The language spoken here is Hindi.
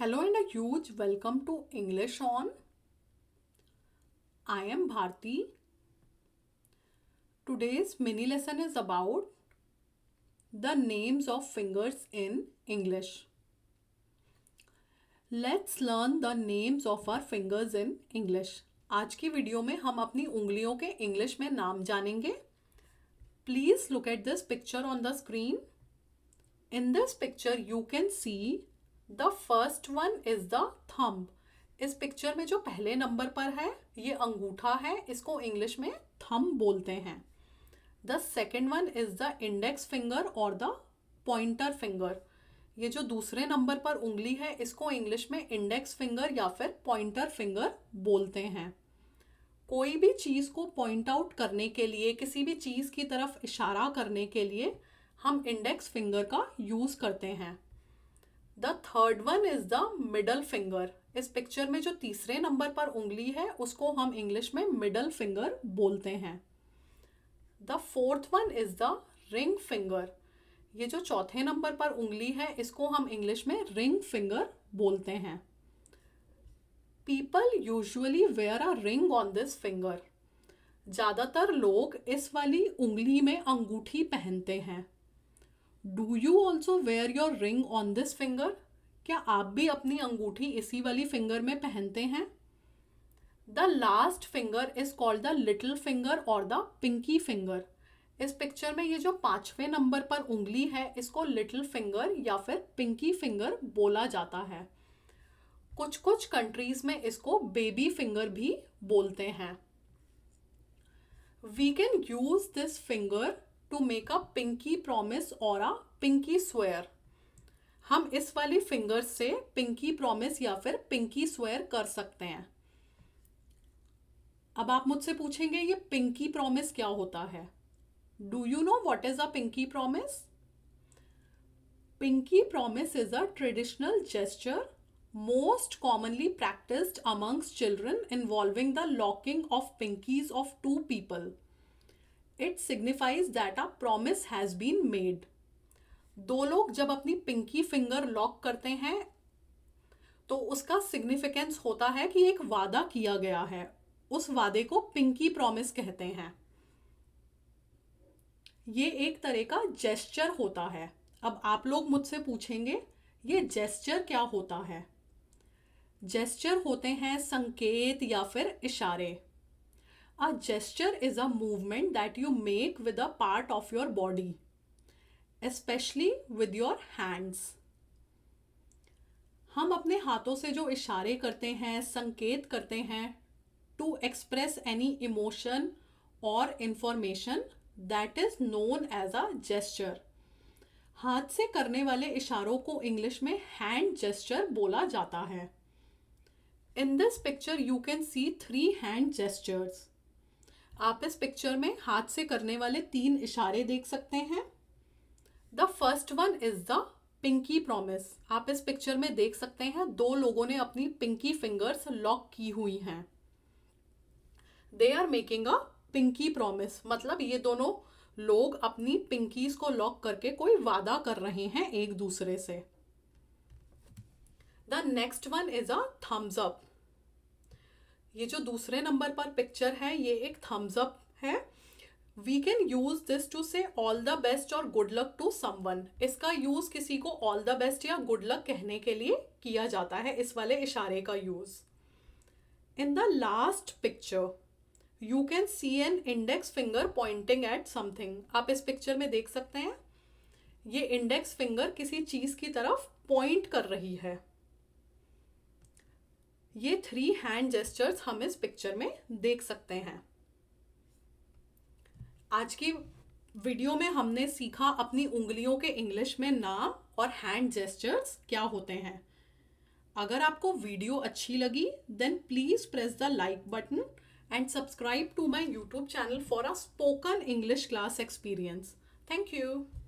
Hello and uh welcome to English on I am Bharti today's mini lesson is about the names of fingers in English let's learn the names of our fingers in English आज की वीडियो में हम अपनी उंगलियों के इंग्लिश में नाम जानेंगे please look at this picture on the screen in this picture you can see the first one is the thumb इस पिक्चर में जो पहले नंबर पर है ये अंगूठा है इसको इंग्लिश में थम बोलते हैं the second one is the index finger और द पॉइंटर फिंगर ये जो दूसरे नंबर पर उंगली है इसको इंग्लिश में इंडेक्स फिंगर या फिर पॉइंटर फिंगर बोलते हैं कोई भी चीज़ को पॉइंट आउट करने के लिए किसी भी चीज़ की तरफ इशारा करने के लिए हम इंडेक्स फिंगर का यूज़ करते हैं the third one is the middle finger इस पिक्चर में जो तीसरे नंबर पर उंगली है उसको हम इंग्लिश में मिडल फिंगर बोलते हैं the fourth one is the ring finger ये जो चौथे नंबर पर उंगली है इसको हम इंग्लिश में रिंग फिंगर बोलते हैं people usually wear a ring on this finger ज़्यादातर लोग इस वाली उंगली में अंगूठी पहनते हैं do you also wear your ring on this finger क्या आप भी अपनी अंगूठी इसी वाली फिंगर में पहनते हैं the last finger is called the little finger और द पिंकी फिंगर इस पिक्चर में ये जो पाँचवें नंबर पर उंगली है इसको लिटिल फिंगर या फिर पिंकी फिंगर बोला जाता है कुछ कुछ कंट्रीज में इसको बेबी फिंगर भी बोलते हैं we can use this finger to make a pinky promise और अ पिंकी स्वेयर हम इस वाली फिंगर्स से पिंकी प्रॉमिस या फिर पिंकी स्वेयर कर सकते हैं अब आप मुझसे पूछेंगे ये पिंकी प्रॉमिस क्या होता है do you know what is a pinky promise pinky promise is a traditional gesture most commonly practised amongst children involving the locking of pinkies of two people it signifies that a promise has been made दो लोग जब अपनी पिंकी फिंगर लॉक करते हैं तो उसका सिग्निफिकेंस होता है कि एक वादा किया गया है उस वादे को पिंकी प्रॉमिस कहते हैं ये एक तरह का जेस्चर होता है अब आप लोग मुझसे पूछेंगे ये जेस्चर क्या होता है जेस्चर होते हैं संकेत या फिर इशारे A gesture is a movement that you make with a part of your body, especially with your hands. हम अपने हाथों से जो इशारे करते हैं संकेत करते हैं टू एक्सप्रेस एनी इमोशन और information that is known as a gesture हाथ से करने वाले इशारों को इंग्लिश में हैंड जेस्चर बोला जाता है in this picture you can see three hand gestures आप इस पिक्चर में हाथ से करने वाले तीन इशारे देख सकते हैं the first one is the pinky promise आप इस पिक्चर में देख सकते हैं दो लोगों ने अपनी पिंकी फिंगर्स लॉक की हुई हैं they are making a pinky promise मतलब ये दोनों लोग अपनी पिंकीज को लॉक करके कोई वादा कर रहे हैं एक दूसरे से the next one is a thumbs up ये जो दूसरे नंबर पर पिक्चर है ये एक थम्स अप है we can use this to say all the best और गुड लक टू समवन इसका यूज किसी को ऑल द बेस्ट या गुड लक कहने के लिए किया जाता है इस वाले इशारे का use in the last picture you can see an index finger pointing at something आप इस पिक्चर में देख सकते हैं ये इंडेक्स फिंगर किसी चीज की तरफ पॉइंट कर रही है ये थ्री हैंड जेस्टर्स हम इस पिक्चर में देख सकते हैं आज की वीडियो में हमने सीखा अपनी उंगलियों के इंग्लिश में नाम और हैंड जेस्टर्स क्या होते हैं अगर आपको वीडियो अच्छी लगी then please press the like button and subscribe to my YouTube channel for a spoken English class experience thank you